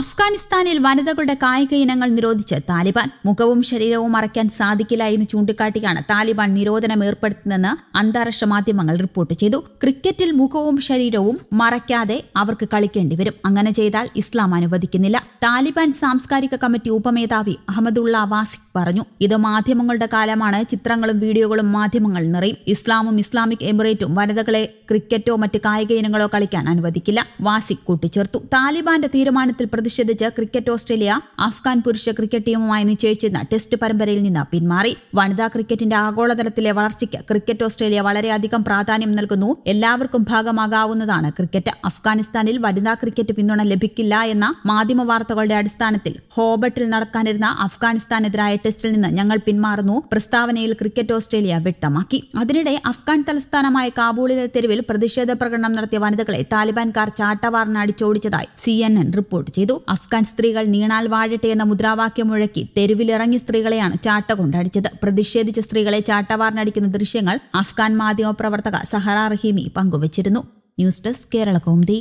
അഫ്ഗാനിസ്ഥാനിൽ വനിതകളുടെ കായിക ഇനങ്ങൾ നിരോധിച്ച് താലിബാൻ മുഖവും ശരീരവും മറയ്ക്കാൻ സാധിക്കില്ല എന്ന് ചൂണ്ടിക്കാട്ടിയാണ് താലിബാൻ നിരോധനം ഏർപ്പെടുത്തുന്നതെന്ന് അന്താരാഷ്ട്ര മാധ്യമങ്ങൾ റിപ്പോർട്ട് ചെയ്തു ക്രിക്കറ്റിൽ മുഖവും ശരീരവും മറയ്ക്കാതെ അവർക്ക് കളിക്കേണ്ടി വരും അങ്ങനെ ചെയ്താൽ ഇസ്ലാം അനുവദിക്കുന്നില്ല താലിബാൻ സാംസ്കാരിക കമ്മിറ്റി ഉപമേധാവി അഹമ്മദുള്ള വാസിഖ് പറഞ്ഞു ഇത് മാധ്യമങ്ങളുടെ കാലമാണ് ചിത്രങ്ങളും വീഡിയോകളും മാധ്യമങ്ങൾ നിറയും ഇസ്ലാമും ഇസ്ലാമിക് എമിറേറ്റും വനിതകളെ ക്രിക്കറ്റോ മറ്റ് കായിക ഇനങ്ങളോ കളിക്കാൻ അനുവദിക്കില്ല വാസിഖ് കൂട്ടിച്ചേർത്തു താലിബാന്റെ തീരുമാനത്തിൽ പ്രതി പ്രതിഷേധിച്ച് ക്രിക്കറ്റ് ഓസ്ട്രേലിയ അഫ്ഗാൻ പുരുഷ ക്രിക്കറ്റ് ടീമുമായി നിശ്ചയിച്ചിരുന്ന ടെസ്റ്റ് പരമ്പരയിൽ നിന്ന് പിന്മാറി വനിതാ ക്രിക്കറ്റിന്റെ ആഗോളതലത്തിലെ വളർച്ചയ്ക്ക് ക്രിക്കറ്റ് ഓസ്ട്രേലിയ വളരെയധികം പ്രാധാന്യം നൽകുന്നു എല്ലാവർക്കും ഭാഗമാകാവുന്നതാണ് ക്രിക്കറ്റ് അഫ്ഗാനിസ്ഥാനിൽ വനിതാ ക്രിക്കറ്റ് പിന്തുണ ലഭിക്കില്ല എന്ന മാധ്യമ വാർത്തകളുടെ അടിസ്ഥാനത്തിൽ ഹോബർട്ടിൽ നടക്കാനിരുന്ന അഫ്ഗാനിസ്ഥാനെതിരായ ടെസ്റ്റിൽ നിന്ന് ഞങ്ങൾ പിന്മാറുന്നു പ്രസ്താവനയിൽ ക്രിക്കറ്റ് ഓസ്ട്രേലിയ വ്യക്തമാക്കി അതിനിടെ അഫ്ഗാൻ തലസ്ഥാനമായ കാബൂളിലെ തെരുവിൽ പ്രതിഷേധ പ്രകടനം നടത്തിയ വനിതകളെ താലിബാൻകാർ ചാട്ടവാറിന് അടിച്ചോടിച്ചതായി സി എൻ എൻ റിപ്പോർട്ട് ചെയ്തു അഫ്ഗാൻ സ്ത്രീകൾ നീണാൽ വാഴട്ടെ എന്ന മുദ്രാവാക്യം മുഴക്കി തെരുവിലിറങ്ങി സ്ത്രീകളെയാണ് ചാട്ട കൊണ്ടടിച്ചത് പ്രതിഷേധിച്ച സ്ത്രീകളെ ചാട്ടവാറിനടിക്കുന്ന ദൃശ്യങ്ങൾ അഫ്ഗാൻ മാധ്യമപ്രവർത്തക സഹറ റഹീമി പങ്കുവച്ചിരുന്നു ന്യൂസ് ഡെസ്ക് കേരള കോമതി